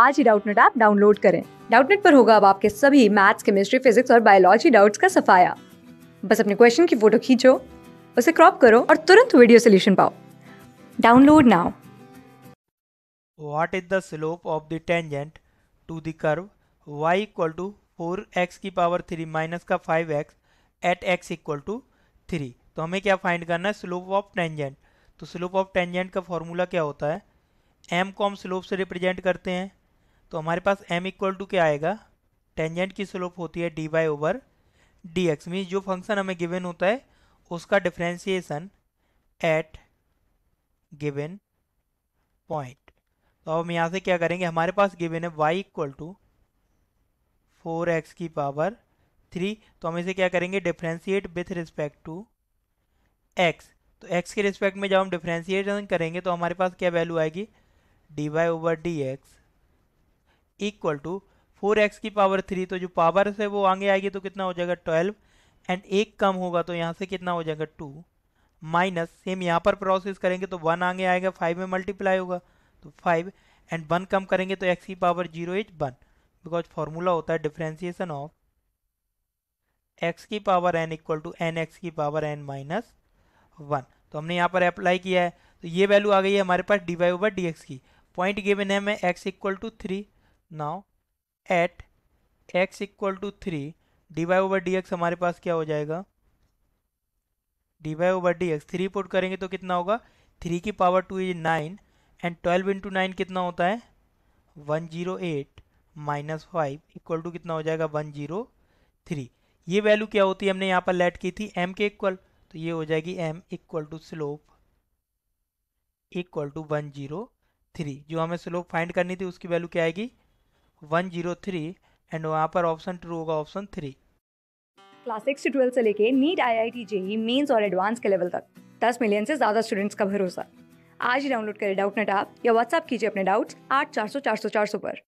आज ही Doubtnut app download करें डाउटनेट पर होगा अब आपके सभी मैथ्स केमिस्ट्री फिजिक्स और बायोलॉजी डाउट्स का सफाया बस अपने क्वेश्चन की फोटो खींचो उसे क्रॉप करो और तुरंत वीडियो सोल्यूशन पाओ download now what is the slope of the tangent to the curve Y equal to four X की पावर थ्री माइनस का five X at X equal to three तो हमें क्या फाइंड करना है स्लोप ऑफ टेंजेंट तो slope of tangent का formula क्या होता है एम को हम स्लोप से रिप्रेजेंट करते हैं तो हमारे पास m इक्वल टू क्या आएगा टेंजेंट की स्लोप होती है D Y over D X means जो फंक्शन हमें गिवन होता है उसका डिफ्रेंसीसन एट गिवन पॉइंट तो अब हम यहाँ से क्या करेंगे हमारे पास गिवन है y equal to four X की पावर थ्री तो हम इसे क्या करेंगे differentiate with respect to x तो x के रिस्पेक्ट में जब हम डिफ्रेंशिएशन करेंगे तो हमारे पास क्या वैल्यू आएगी D Y over D X equal to four X की पावर थ्री तो जो पावर है वो आगे आएगी तो कितना हो जाएगा ट्वेल्व एंड एक कम होगा तो यहाँ से कितना हो जाएगा टू माइनस सेम यहाँ पर प्रोसेस करेंगे तो वन आगे आएगा फाइव में मल्टीप्लाई होगा तो फाइव एंड वन कम करेंगे तो एक्स की power zero is one because formula होता है डिफ्रेंसिएशन ऑफ एक्स की power N equal to N X की पावर एन माइनस वन तो हमने यहाँ पर अप्लाई किया है तो ये वैल्यू आ गई है हमारे पास D Y over D X की पॉइंट गिवन है मैं X equal to three now at X equal to three D Y over D X हमारे पास क्या हो जाएगा D Y over D X three put करेंगे तो कितना होगा थ्री की power two is nine and twelve into nine कितना होता है one zero eight minus five equal to कितना हो जाएगा वन जीरो थ्री ये वैल्यू क्या होती है हमने यहाँ पर लेट की थी एम के इक्वल तो ये हो जाएगी M equal to slope equal to one zero three जो हमें स्लोप फाइंड करनी थी उसकी वैल्यू क्या आएगी वन जीरो थ्री एंड वहाँ पर ऑप्शन टू होगा ऑप्शन थ्री क्लास सिक्स से ट्वेल्थ से लेके NEET I I T JEE mains और एडवांस के लेवल तक दस मिलियन से ज़्यादा स्टूडेंट्स का भरोसा आज ही डाउनलोड करें डाउट नेट आप या व्हाट्सअप कीजिए अपने डाउट्स आठ चार सौ चार सौ चार सौ पर